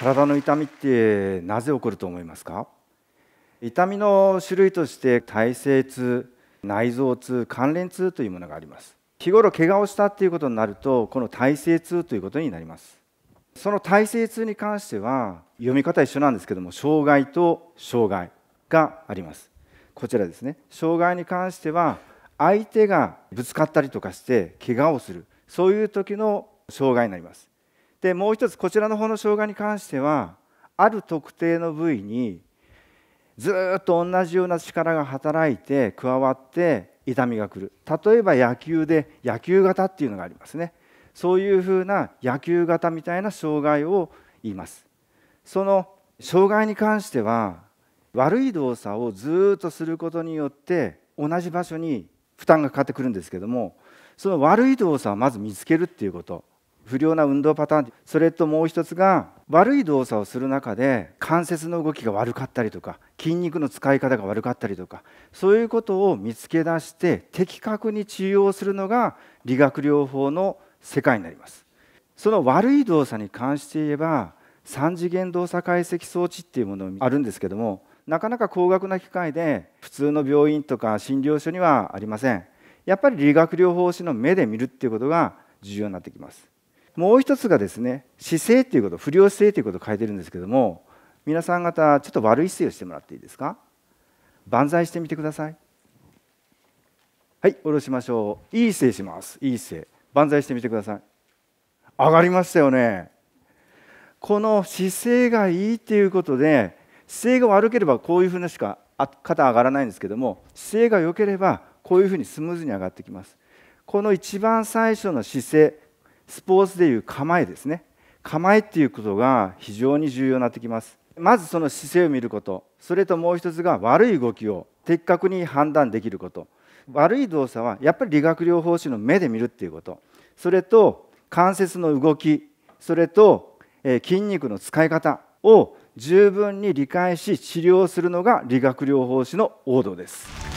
体の痛みってなぜ起こると思いますか痛みの種類として耐性痛内臓痛関連痛というものがあります日頃怪我をしたっていうことになるとこの耐性痛ということになりますその耐性痛に関しては読み方一緒なんですけども障害と障害がありますこちらですね障害に関しては相手がぶつかったりとかして怪我をするそういう時の障害になりますでもう一つこちらの方の障害に関してはある特定の部位にずっと同じような力が働いて加わって痛みが来る例えば野球で野球型っていうのがありますねそういうふうな野球型みたいな障害を言いますその障害に関しては悪い動作をずっとすることによって同じ場所に負担がかかってくるんですけどもその悪い動作をまず見つけるっていうこと不良な運動パターンそれともう一つが悪い動作をする中で関節の動きが悪かったりとか筋肉の使い方が悪かったりとかそういうことを見つけ出して的確に治療するのが理学療法の世界になりますその悪い動作に関して言えば3次元動作解析装置っていうものがあるんですけどもなかなか高額な機械で普通の病院とか診療所にはありませんやっぱり理学療法士の目で見るっていうことが重要になってきますもう一つがですね姿勢ということ不良姿勢ということを変えてるんですけども皆さん方ちょっと悪い姿勢をしてもらっていいですか万歳してみてくださいはい下ろしましょういい姿勢しますいい姿勢万歳してみてください上がりましたよねこの姿勢がいいっていうことで姿勢が悪ければこういうふうなしか肩上がらないんですけども姿勢が良ければこういうふうにスムーズに上がってきますこの一番最初の姿勢スポーツでいう構えですね構えっていうことが非常に重要になってきますまずその姿勢を見ることそれともう一つが悪い動きを的確に判断できること悪い動作はやっぱり理学療法士の目で見るっていうことそれと関節の動きそれと筋肉の使い方を十分に理解し治療するのが理学療法士の王道です。